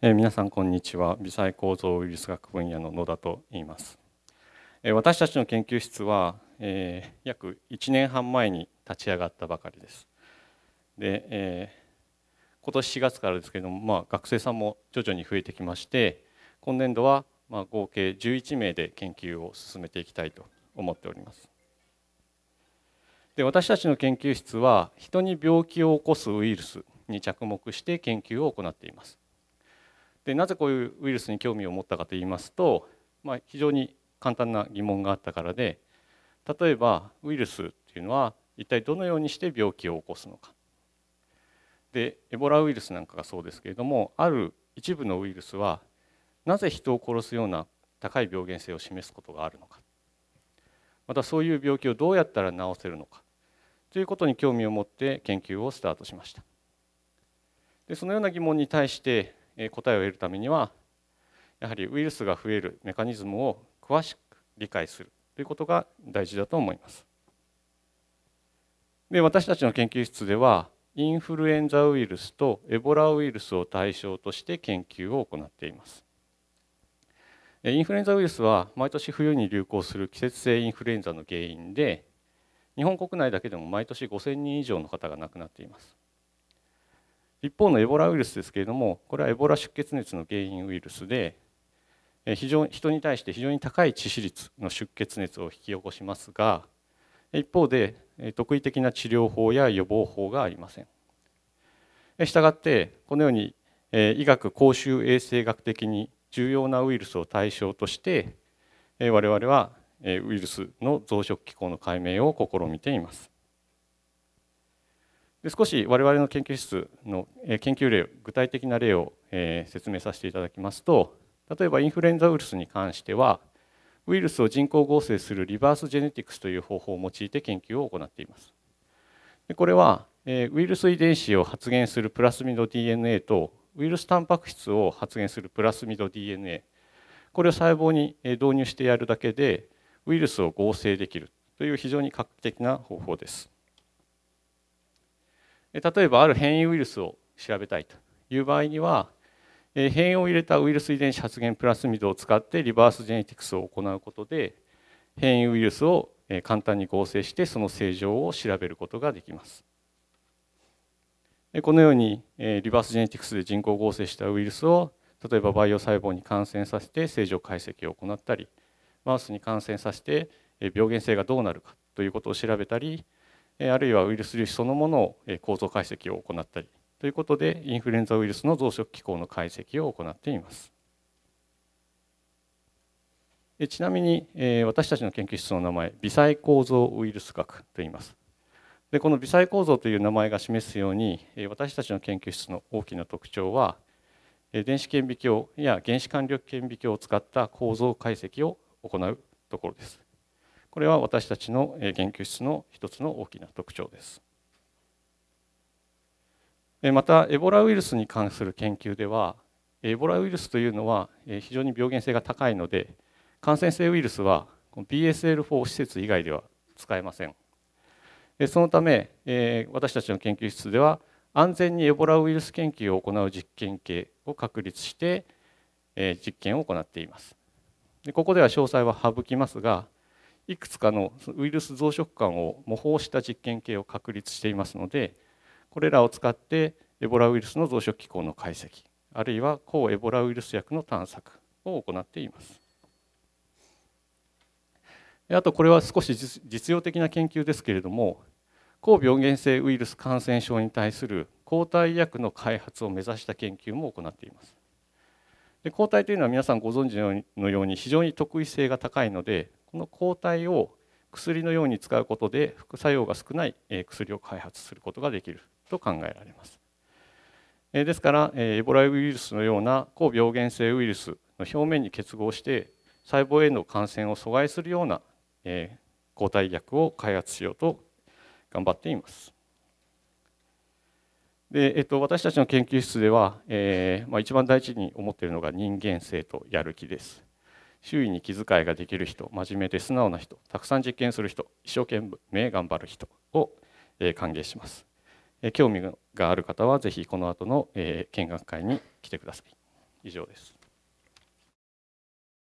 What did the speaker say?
え皆さんこんにちは微細構造ウイルス学分野の野田と言います、え私たちの研究室は、えー、約1年半前に立ち上がったばかりですで、えー、今年4月からですけれども、まあ、学生さんも徐々に増えてきまして今年度はま合計11名で研究を進めていきたいと思っておりますで私たちの研究室は人に病気を起こすウイルスに着目して研究を行っていますでなぜこういうウイルスに興味を持ったかと言いますと、まあ、非常に簡単な疑問があったからで例えばウイルスっていうのは一体どのようにして病気を起こすのかでエボラウイルスなんかがそうですけれどもある一部のウイルスはなぜ人を殺すような高い病原性を示すことがあるのかまたそういう病気をどうやったら治せるのかということに興味を持って研究をスタートしましたでそのような疑問に対して答えを得るためにはやはりウイルスが増えるメカニズムを詳しく理解するということが大事だと思います。で私たちの研究室ではインフルエンザウイルスとエボラウイルスを対象として研究を行っています。インフルエンザウイルスは毎年冬に流行する季節性インフルエンザの原因で日本国内だけでも毎年5000人以上の方が亡くなっています。一方のエボラウイルスですけれどもこれはエボラ出血熱の原因ウイルスで非常人に対して非常に高い致死率の出血熱を引き起こしますが一方で特異的な治療法や予防法がありません。したがってこのように医学公衆衛生学的に重要なウイルスを対象として我々はウイルスの増殖機構の解明を試みています。で少し我々の研究室の研究例具体的な例を説明させていただきますと例えばインフルエンザウイルスに関してはウイルスを人工合成するリバースジェネティクスという方法を用いて研究を行っていますでこれはウイルス遺伝子を発現するプラスミド DNA とウイルスタンパク質を発現するプラスミド DNA これを細胞に導入してやるだけでウイルスを合成できるという非常に画期的な方法です。例えばある変異ウイルスを調べたいという場合には変異を入れたウイルス遺伝子発現プラスミドを使ってリバースジェネティクスを行うことで変異ウイルスを簡単に合成してその正常を調べることができますこのようにリバースジェネティクスで人工合成したウイルスを例えば培養細胞に感染させて正常解析を行ったりマウスに感染させて病原性がどうなるかということを調べたりあるいはウイルス粒子そのものを構造解析を行ったりということでインフルエンザウイルスの増殖機構の解析を行っていますちなみに私たちの研究室の名前微細構造ウイルス学と言いますでこの微細構造という名前が示すように私たちの研究室の大きな特徴は電子顕微鏡や原子管力顕微鏡を使った構造解析を行うところですこれは私たちの研究室の一つの大きな特徴です。またエボラウイルスに関する研究ではエボラウイルスというのは非常に病原性が高いので感染性ウイルスは BSL4 施設以外では使えませんそのため私たちの研究室では安全にエボラウイルス研究を行う実験系を確立して実験を行っていますここでは詳細は省きますがいくつかのウイルス増殖感を模倣した実験系を確立していますのでこれらを使ってエボラウイルスの増殖機構の解析あるいは抗エボラウイルス薬の探索を行っています。あとこれは少し実用的な研究ですけれども高病原性ウイルス感染症に対する抗体薬の開発を目指した研究も行っています。で抗体というのは皆さんご存知のように非常に特異性が高いのでこの抗体を薬のように使うことで副作用が少ない薬を開発することができると考えられます。ですからエボラウイルスのような高病原性ウイルスの表面に結合して細胞への感染を阻害するような抗体薬を開発しようと頑張っています。でえっと、私たちの研究室では、えーまあ、一番大事に思っているのが人間性とやる気です。周囲に気遣いができる人真面目で素直な人たくさん実験する人一生懸命頑張る人を、え歓迎します、え興味がある方はぜひこの後の、え見学会に来てください以上です